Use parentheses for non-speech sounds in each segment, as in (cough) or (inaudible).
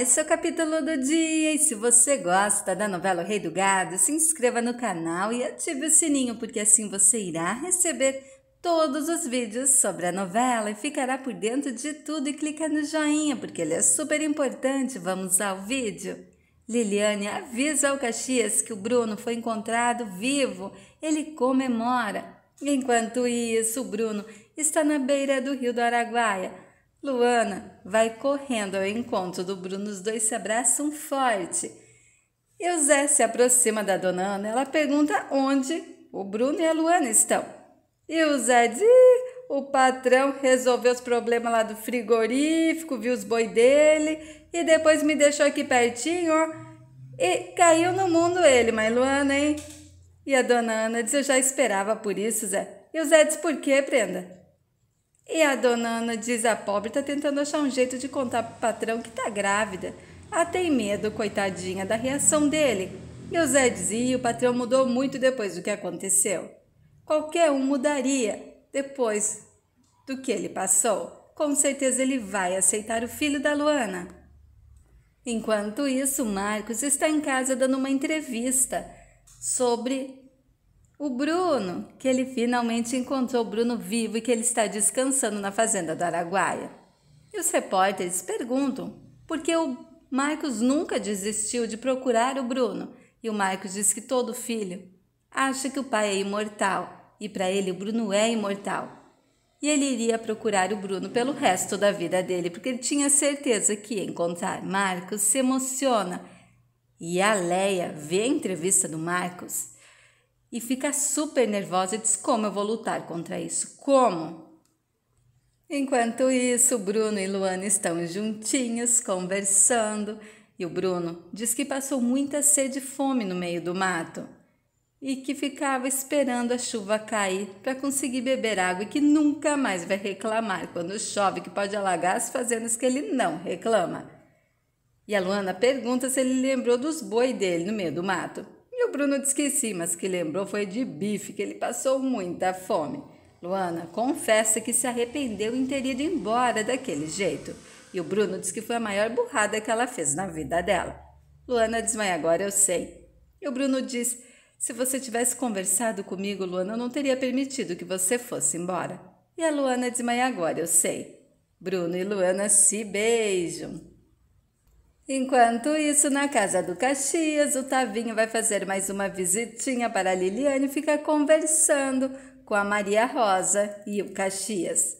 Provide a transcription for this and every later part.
esse é o capítulo do dia. E se você gosta da novela o Rei do Gado, se inscreva no canal e ative o sininho, porque assim você irá receber todos os vídeos sobre a novela e ficará por dentro de tudo e clica no joinha, porque ele é super importante. Vamos ao vídeo. Liliane avisa ao Caxias que o Bruno foi encontrado vivo. Ele comemora. Enquanto isso, o Bruno está na beira do rio do Araguaia, Luana vai correndo ao encontro do Bruno, os dois se abraçam forte. E o Zé se aproxima da dona Ana, ela pergunta onde o Bruno e a Luana estão. E o Zé diz: o patrão resolveu os problemas lá do frigorífico, viu os boi dele e depois me deixou aqui pertinho, ó. E caiu no mundo ele, mas Luana, hein? E a dona Ana diz: eu já esperava por isso, Zé. E o Zé diz: por quê, prenda? E a dona Ana diz a pobre tá tentando achar um jeito de contar pro patrão que tá grávida. Até tem medo, coitadinha, da reação dele. E o Zé dizia, o patrão mudou muito depois do que aconteceu. Qualquer um mudaria depois do que ele passou. Com certeza ele vai aceitar o filho da Luana. Enquanto isso, Marcos está em casa dando uma entrevista sobre o Bruno, que ele finalmente encontrou o Bruno vivo e que ele está descansando na fazenda do Araguaia. E os repórteres perguntam por que o Marcos nunca desistiu de procurar o Bruno. E o Marcos diz que todo filho acha que o pai é imortal e para ele o Bruno é imortal. E ele iria procurar o Bruno pelo resto da vida dele, porque ele tinha certeza que encontrar Marcos se emociona. E a Leia vê a entrevista do Marcos e fica super nervosa e diz: Como eu vou lutar contra isso? Como? Enquanto isso, Bruno e Luana estão juntinhos, conversando, e o Bruno diz que passou muita sede e fome no meio do mato e que ficava esperando a chuva cair para conseguir beber água e que nunca mais vai reclamar quando chove, que pode alagar as fazendas que ele não reclama. E a Luana pergunta se ele lembrou dos boi dele no meio do mato o Bruno disse que sim, mas que lembrou foi de bife, que ele passou muita fome. Luana confessa que se arrependeu em ter ido embora daquele jeito. E o Bruno diz que foi a maior burrada que ela fez na vida dela. Luana diz, mãe, agora eu sei. E o Bruno diz, se você tivesse conversado comigo, Luana, eu não teria permitido que você fosse embora. E a Luana diz, mãe, agora eu sei. Bruno e Luana se beijam. Enquanto isso, na casa do Caxias, o Tavinho vai fazer mais uma visitinha para a Liliane e fica conversando com a Maria Rosa e o Caxias.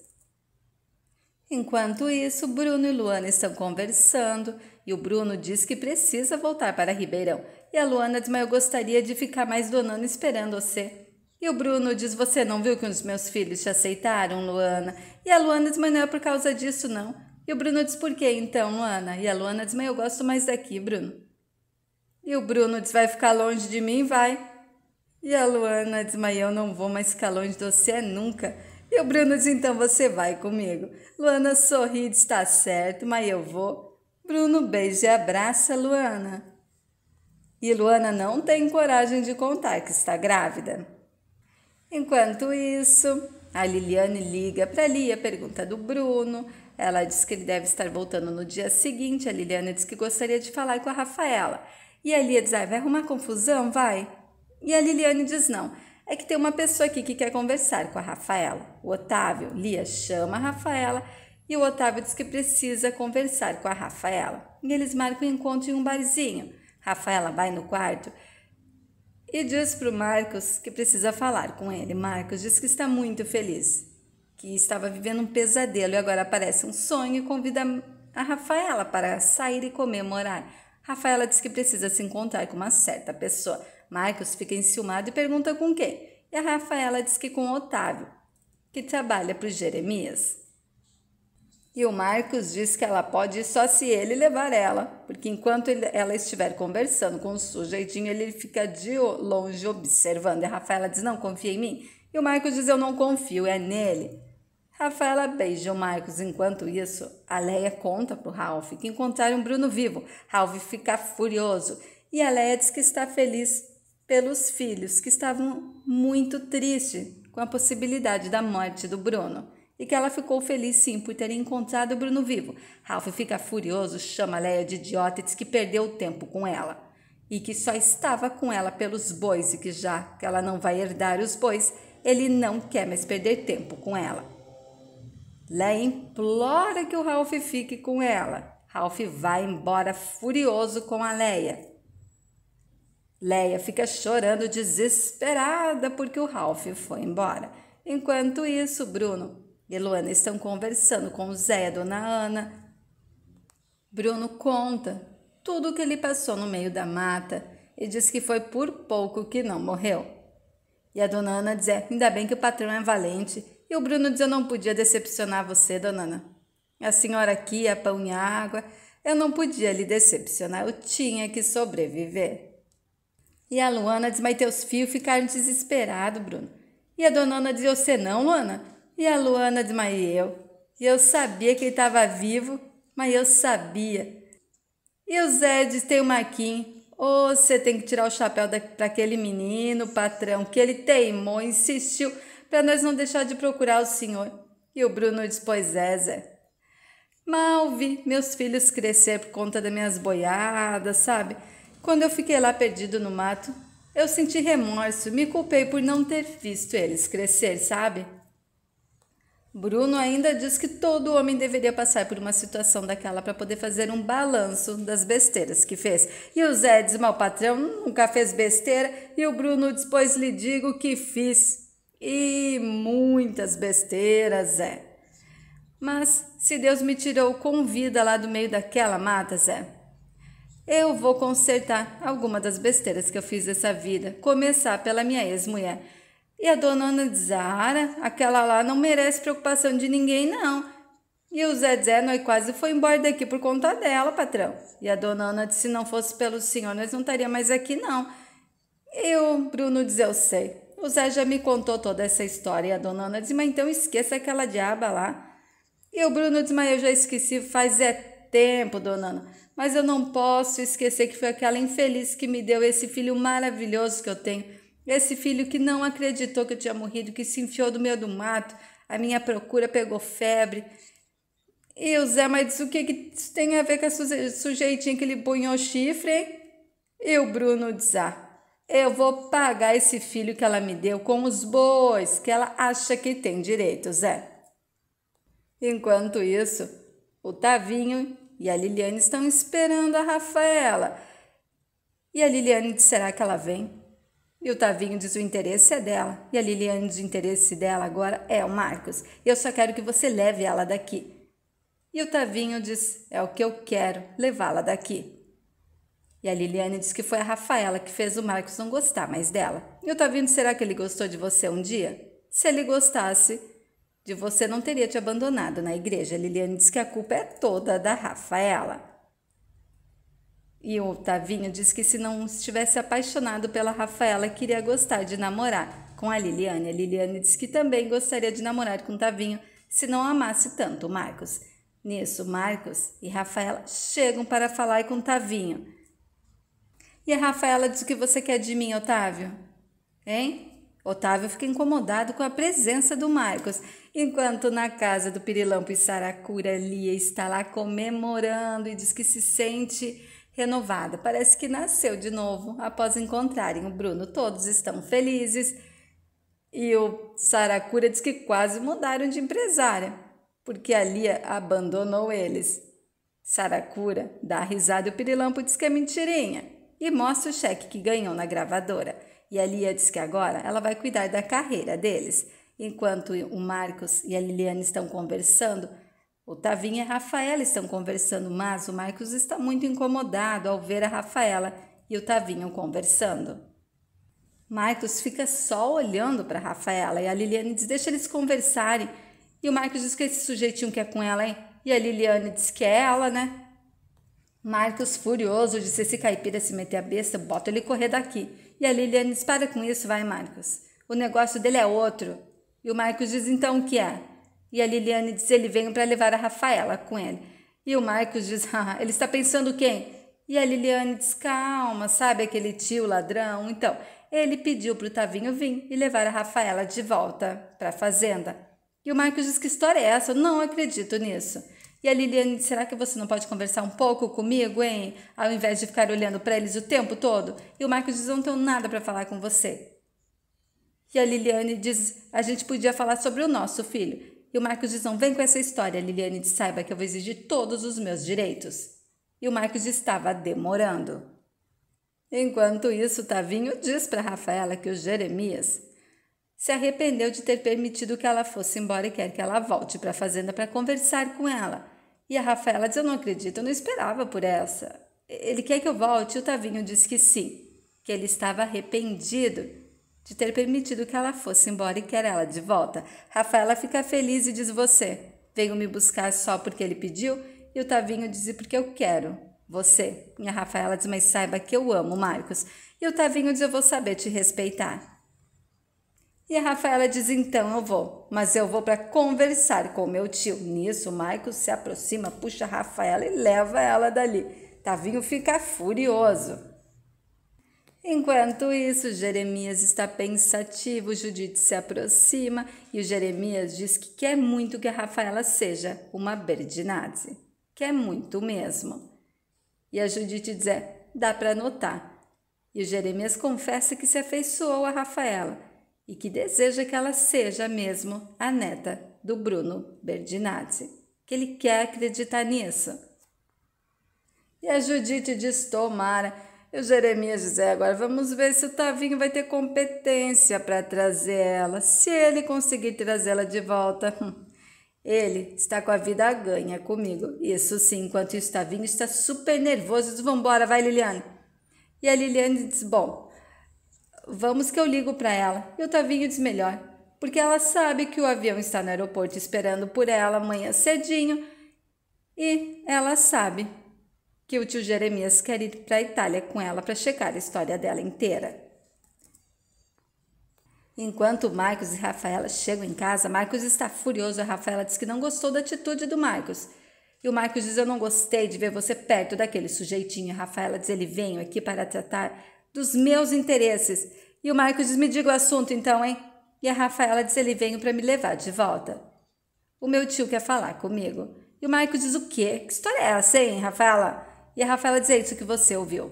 Enquanto isso, Bruno e Luana estão conversando e o Bruno diz que precisa voltar para Ribeirão. E a Luana diz: Mas eu gostaria de ficar mais do ano esperando você. E o Bruno diz: Você não viu que os meus filhos te aceitaram, Luana? E a Luana diz: Mas não é por causa disso, não. E o Bruno diz: Por que então, Luana? E a Luana diz: mas eu gosto mais daqui, Bruno. E o Bruno diz: Vai ficar longe de mim? Vai. E a Luana diz: mas eu não vou mais ficar longe de você nunca. E o Bruno diz: Então você vai comigo. Luana sorri e diz: Tá certo, mas eu vou. Bruno beija e abraça Luana. E Luana não tem coragem de contar que está grávida. Enquanto isso, a Liliane liga para Lia, pergunta do Bruno. Ela disse que ele deve estar voltando no dia seguinte. A Liliana disse que gostaria de falar com a Rafaela. E a Lia diz: ah, vai arrumar confusão? Vai. E a Liliane diz: não. É que tem uma pessoa aqui que quer conversar com a Rafaela. O Otávio. Lia chama a Rafaela e o Otávio diz que precisa conversar com a Rafaela. E eles marcam um encontro em um barzinho. Rafaela vai no quarto e diz para o Marcos que precisa falar com ele. Marcos diz que está muito feliz que estava vivendo um pesadelo e agora aparece um sonho e convida a Rafaela para sair e comemorar. Rafaela diz que precisa se encontrar com uma certa pessoa. Marcos fica enciumado e pergunta com quem. E a Rafaela diz que com Otávio, que trabalha para o Jeremias. E o Marcos diz que ela pode ir só se ele levar ela, porque enquanto ele, ela estiver conversando com o sujeitinho, ele fica de longe observando. E a Rafaela diz: Não, confia em mim. E o Marcos diz: Eu não confio, é nele. Rafaela beija o Marcos. Enquanto isso, a Leia conta para o Ralph que encontraram Bruno vivo. Ralph fica furioso e a Leia diz que está feliz pelos filhos, que estavam muito tristes com a possibilidade da morte do Bruno e que ela ficou feliz sim por ter encontrado o Bruno vivo. Ralph fica furioso, chama a Leia de idiota e diz que perdeu o tempo com ela e que só estava com ela pelos bois e que já que ela não vai herdar os bois, ele não quer mais perder tempo com ela. Leia implora que o Ralph fique com ela. Ralph vai embora furioso com a Leia. Leia fica chorando desesperada porque o Ralph foi embora. Enquanto isso, Bruno e Luana estão conversando com o Zé e a dona Ana. Bruno conta tudo o que ele passou no meio da mata e diz que foi por pouco que não morreu. E a dona Ana diz: é, ainda bem que o patrão é valente e o Bruno diz: Eu não podia decepcionar você, dona Ana. A senhora aqui é pão e água. Eu não podia lhe decepcionar, eu tinha que sobreviver. E a Luana diz: Mas teus filhos ficaram desesperados, Bruno. E a dona Ana diz: Você não, Luana? E a Luana diz: Mas eu. E eu sabia que ele estava vivo, mas eu sabia. E o Zé diz: Tem o Maquinho. oh, você tem que tirar o chapéu para aquele menino, patrão, que ele teimou, insistiu para nós não deixar de procurar o senhor. E o Bruno diz: Pois é, Zé. Mal vi meus filhos crescer por conta das minhas boiadas, sabe? Quando eu fiquei lá perdido no mato, eu senti remorso, me culpei por não ter visto eles crescer, sabe? Bruno ainda diz que todo homem deveria passar por uma situação daquela para poder fazer um balanço das besteiras que fez. E o Zé diz: mal patrão nunca fez besteira, e o Bruno depois lhe digo que fiz e muitas besteiras, Zé. Mas se Deus me tirou com vida lá do meio daquela mata, Zé, eu vou consertar alguma das besteiras que eu fiz essa vida, começar pela minha ex-mulher. E a dona Ana Zara, aquela lá, não merece preocupação de ninguém, não. E o Zé Zé nós quase foi embora daqui por conta dela, patrão. E a dona Ana disse: se não fosse pelo senhor, nós não estaria mais aqui, não. E o Bruno diz: eu sei. O Zé já me contou toda essa história e a dona Ana disse, mas então esqueça aquela diaba lá. E o Bruno disse, mas eu já esqueci faz é tempo, dona Ana, mas eu não posso esquecer que foi aquela infeliz que me deu esse filho maravilhoso que eu tenho, esse filho que não acreditou que eu tinha morrido, que se enfiou do meio do mato, a minha procura pegou febre, e o Zé, mas disse, o que, que isso tem a ver com esse sujeitinho que ele punhou chifre, hein? E o Bruno diz, ah, eu vou pagar esse filho que ela me deu com os bois que ela acha que tem direito, Zé. Enquanto isso, o Tavinho e a Liliane estão esperando a Rafaela. E a Liliane diz: será que ela vem? E o Tavinho diz: o interesse é dela. E a Liliane diz: o interesse dela agora é o Marcos. Eu só quero que você leve ela daqui. E o Tavinho diz: é o que eu quero, levá-la daqui. E a Liliane disse que foi a Rafaela que fez o Marcos não gostar mais dela. E o Tavinho, será que ele gostou de você um dia? Se ele gostasse de você, não teria te abandonado na igreja. A Liliane disse que a culpa é toda da Rafaela. E o Tavinho disse que se não estivesse apaixonado pela Rafaela, queria gostar de namorar com a Liliane. A Liliane disse que também gostaria de namorar com o Tavinho se não amasse tanto o Marcos. Nisso, Marcos e Rafaela chegam para falar com o Tavinho. E a Rafaela diz o que você quer de mim, Otávio? Hein? Otávio fica incomodado com a presença do Marcos, enquanto na casa do Pirilampo e Saracura, Lia está lá comemorando e diz que se sente renovada. Parece que nasceu de novo após encontrarem o Bruno. Todos estão felizes. E o Saracura diz que quase mudaram de empresária, porque a Lia abandonou eles. Saracura dá risada e o Pirilampo diz que é mentirinha e mostra o cheque que ganhou na gravadora. E a Lia diz que agora ela vai cuidar da carreira deles. Enquanto o Marcos e a Liliane estão conversando, o Tavinha e a Rafaela estão conversando, mas o Marcos está muito incomodado ao ver a Rafaela e o Tavinho conversando. Marcos fica só olhando para Rafaela e a Liliane diz: deixa eles conversarem. E o Marcos diz que esse sujeitinho quer é com ela, hein? E a Liliane diz que é ela, né? Marcos, furioso, disse: Se caipira se meter a besta, bota ele correr daqui. E a Liliane diz: Para com isso, vai, Marcos. O negócio dele é outro. E o Marcos diz: Então o que é? E a Liliane diz: Ele veio para levar a Rafaela com ele. E o Marcos diz: (laughs) ah, Ele está pensando quem? E a Liliane diz: Calma, sabe aquele tio ladrão? Então, ele pediu para o Tavinho vir e levar a Rafaela de volta para a fazenda. E o Marcos diz: Que história é essa? Eu não acredito nisso. E a Liliane, será que você não pode conversar um pouco comigo, hein? Ao invés de ficar olhando para eles o tempo todo? E o Marcos diz: não tenho nada para falar com você. E a Liliane diz: a gente podia falar sobre o nosso filho. E o Marcos diz: não vem com essa história. Liliane diz: saiba que eu vou exigir todos os meus direitos. E o Marcos estava demorando. Enquanto isso, Tavinho diz para Rafaela que o Jeremias se arrependeu de ter permitido que ela fosse embora e quer que ela volte para a fazenda para conversar com ela. E a Rafaela diz: Eu não acredito, eu não esperava por essa. Ele quer que eu volte e o Tavinho diz que sim, que ele estava arrependido de ter permitido que ela fosse embora e quer ela de volta. Rafaela fica feliz e diz: Você veio me buscar só porque ele pediu? E o Tavinho diz: Porque eu quero você. E a Rafaela diz: Mas saiba que eu amo Marcos. E o Tavinho diz: Eu vou saber te respeitar. E a Rafaela diz: Então eu vou, mas eu vou para conversar com meu tio. Nisso, o Michael se aproxima, puxa a Rafaela e leva ela dali. Tavinho fica furioso. Enquanto isso, Jeremias está pensativo, Judite se aproxima e o Jeremias diz que quer muito que a Rafaela seja uma Berdinazzi. Quer muito mesmo. E a Judite diz: é, dá para notar. E o Jeremias confessa que se afeiçoou a Rafaela e que deseja que ela seja mesmo a neta do Bruno Berdinazzi, que ele quer acreditar nisso. E a Judite diz: Tomara. E o Jeremias diz: é, Agora vamos ver se o Tavinho vai ter competência para trazer ela. Se ele conseguir trazê-la de volta. (laughs) Ele está com a vida ganha comigo. Isso sim, enquanto o Tavinho está super nervoso. Diz: Vambora, vai, Liliane. E a Liliane diz: Bom, Vamos que eu ligo para ela. E o Tavinho diz melhor, porque ela sabe que o avião está no aeroporto esperando por ela amanhã cedinho e ela sabe que o tio Jeremias quer ir para a Itália com ela para checar a história dela inteira. Enquanto Marcos e Rafaela chegam em casa, Marcos está furioso. A Rafaela diz que não gostou da atitude do Marcos. E o Marcos diz: Eu não gostei de ver você perto daquele sujeitinho. A Rafaela diz: Ele veio aqui para tratar dos meus interesses. E o Marco diz: Me diga o assunto então, hein? E a Rafaela diz: Ele veio para me levar de volta. O meu tio quer falar comigo. E o Marco diz: O quê? Que história é essa, hein, Rafaela? E a Rafaela diz: É isso que você ouviu.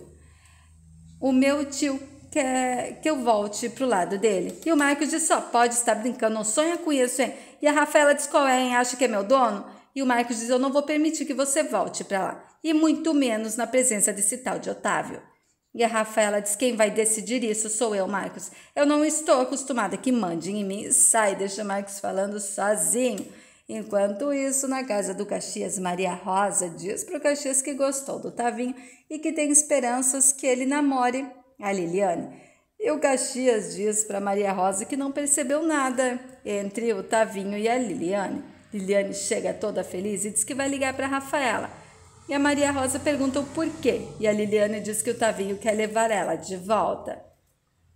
O meu tio quer que eu volte pro lado dele. E o Marco diz: Só pode estar brincando, não sonha com isso, hein? E a Rafaela diz: Qual é, hein? Acha que é meu dono? E o Marcos diz: Eu não vou permitir que você volte para lá, e muito menos na presença desse tal de Otávio. E a Rafaela diz: quem vai decidir isso sou eu, Marcos. Eu não estou acostumada que mandem em mim. Sai, deixa Marcos falando sozinho. Enquanto isso, na casa do Caxias, Maria Rosa diz para o Caxias que gostou do Tavinho e que tem esperanças que ele namore a Liliane. E o Caxias diz para Maria Rosa que não percebeu nada entre o Tavinho e a Liliane. Liliane chega toda feliz e diz que vai ligar para Rafaela. E a Maria Rosa pergunta o porquê, e a Liliane diz que o Tavinho quer levar ela de volta.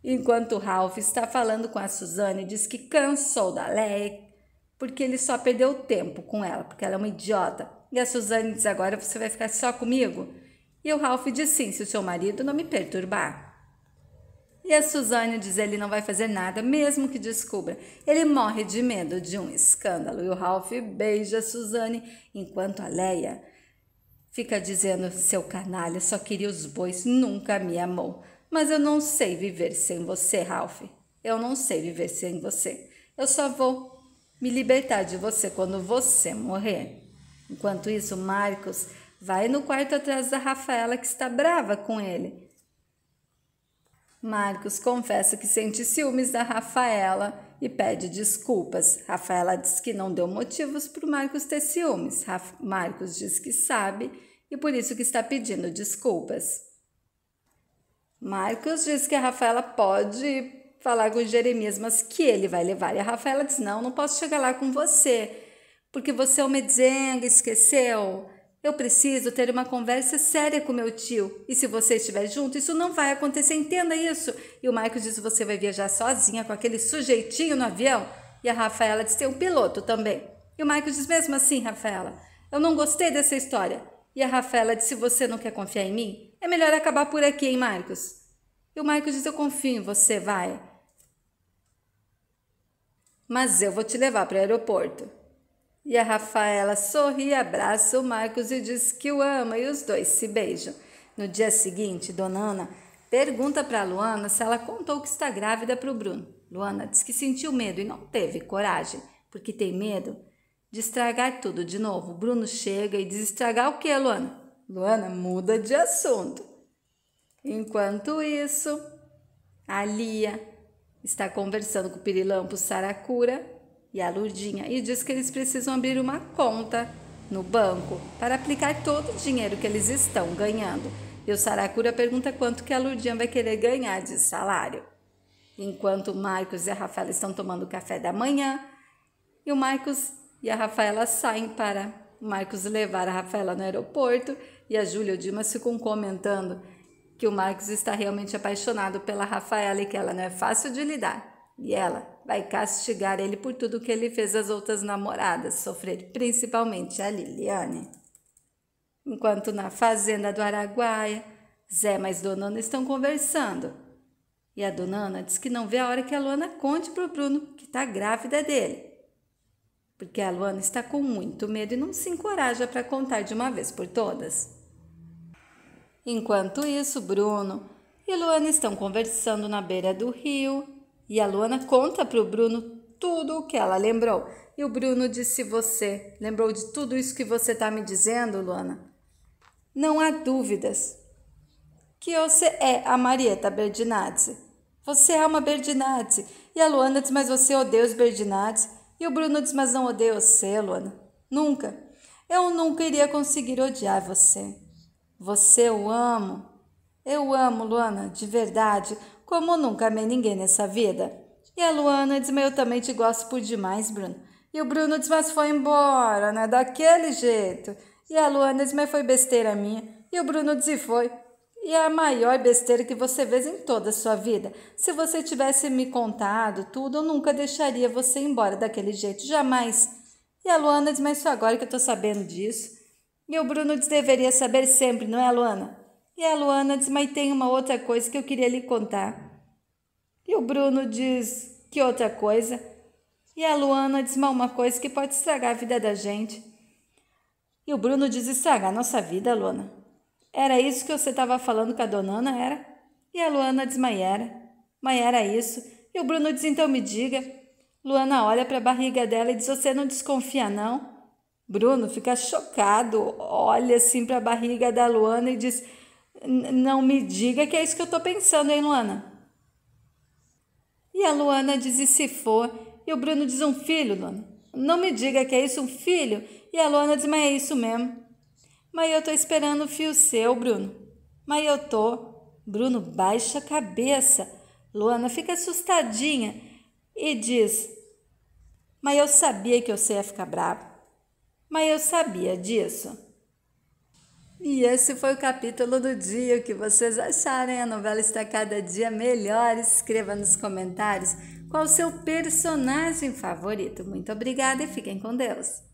Enquanto o Ralph está falando com a Suzane, diz que cansou da Leia porque ele só perdeu tempo com ela, porque ela é uma idiota. E a Suzane diz: Agora você vai ficar só comigo? E o Ralph diz: Sim, se o seu marido não me perturbar. E a Suzane diz: Ele não vai fazer nada, mesmo que descubra. Ele morre de medo de um escândalo. E o Ralph beija a Suzane, enquanto a Leia Fica dizendo, seu canalha, só queria os bois, nunca me amou. Mas eu não sei viver sem você, Ralph. Eu não sei viver sem você. Eu só vou me libertar de você quando você morrer. Enquanto isso, Marcos vai no quarto atrás da Rafaela, que está brava com ele. Marcos confessa que sente ciúmes da Rafaela e pede desculpas. Rafaela diz que não deu motivos para o Marcos ter ciúmes. Raf Marcos diz que sabe e por isso que está pedindo desculpas. Marcos diz que a Rafaela pode falar com Jeremias, mas que ele vai levar. E a Rafaela diz: Não, não posso chegar lá com você, porque você é uma mezenga, esqueceu? Eu preciso ter uma conversa séria com meu tio. E se você estiver junto, isso não vai acontecer, entenda isso. E o Michael diz: Você vai viajar sozinha com aquele sujeitinho no avião? E a Rafaela diz: Tem um piloto também. E o Michael diz: Mesmo assim, Rafaela, eu não gostei dessa história. E a Rafaela diz: Se você não quer confiar em mim, é melhor acabar por aqui, hein, Marcos? E o Michael diz: Eu confio em você, vai. Mas eu vou te levar para o aeroporto. E a Rafaela sorri, abraça o Marcos e diz que o ama e os dois se beijam. No dia seguinte, Dona Ana pergunta para Luana se ela contou que está grávida para o Bruno. Luana diz que sentiu medo e não teve coragem, porque tem medo de estragar tudo de novo. O Bruno chega e diz: estragar o que, Luana? Luana muda de assunto. Enquanto isso, a Lia está conversando com o Pirilampo Saracura e a Lurdinha e diz que eles precisam abrir uma conta no banco para aplicar todo o dinheiro que eles estão ganhando. E o Saracura pergunta quanto que a Lurdinha vai querer ganhar de salário. Enquanto o Marcos e a Rafaela estão tomando café da manhã, e o Marcos e a Rafaela saem para o Marcos levar a Rafaela no aeroporto e a Júlia e o Dimas ficam comentando que o Marcos está realmente apaixonado pela Rafaela e que ela não é fácil de lidar. E ela, vai castigar ele por tudo que ele fez às outras namoradas sofrer, principalmente a Liliane. Enquanto na fazenda do Araguaia, Zé mais Donana estão conversando. E a Donana diz que não vê a hora que a Luana conte para o Bruno que está grávida dele. Porque a Luana está com muito medo e não se encoraja para contar de uma vez por todas. Enquanto isso, Bruno e Luana estão conversando na beira do rio e a Luana conta para o Bruno tudo o que ela lembrou. E o Bruno disse: Você lembrou de tudo isso que você está me dizendo, Luana? Não há dúvidas que você é a Marieta Berdinazzi. Você é uma Berdinazzi. E a Luana diz: Mas você odeia os Berdinazzi. E o Bruno diz: Mas não odeio você, Luana. Nunca. Eu nunca iria conseguir odiar você. Você eu amo. Eu amo, Luana, de verdade como nunca amei ninguém nessa vida. E a Luana diz: Eu também te gosto por demais, Bruno. E o Bruno diz: Mas foi embora, né? Daquele jeito. E a Luana diz: Mas foi besteira minha. E o Bruno diz: Foi. E é a maior besteira que você fez em toda a sua vida. Se você tivesse me contado tudo, eu nunca deixaria você ir embora daquele jeito, jamais. E a Luana diz: Mas só agora que eu tô sabendo disso. E o Bruno diz: Deveria saber sempre, não é, Luana? E a Luana diz: Mas tem uma outra coisa que eu queria lhe contar. E o Bruno diz: Que outra coisa? E a Luana diz: Mas uma coisa que pode estragar a vida da gente. E o Bruno diz: Estragar a nossa vida, Luana. Era isso que você estava falando com a Donana era? E a Luana diz: Mas era. Mas era isso. E o Bruno diz: Então me diga. Luana olha para a barriga dela e diz: Você não desconfia, não? Bruno fica chocado, olha assim para a barriga da Luana e diz: não me diga que é isso que eu estou pensando, hein, Luana? E a Luana diz: e se for? E o Bruno diz: um filho, Luana. Não me diga que é isso, um filho? E a Luana diz: mas é isso mesmo. Mas eu tô esperando o fio seu, Bruno. Mas eu tô. Bruno baixa a cabeça. Luana fica assustadinha e diz: Mas eu sabia que você ia ficar bravo. Mas eu sabia disso. E esse foi o capítulo do dia. O que vocês acharem? A novela está cada dia melhor. Escreva nos comentários qual o seu personagem favorito. Muito obrigada e fiquem com Deus.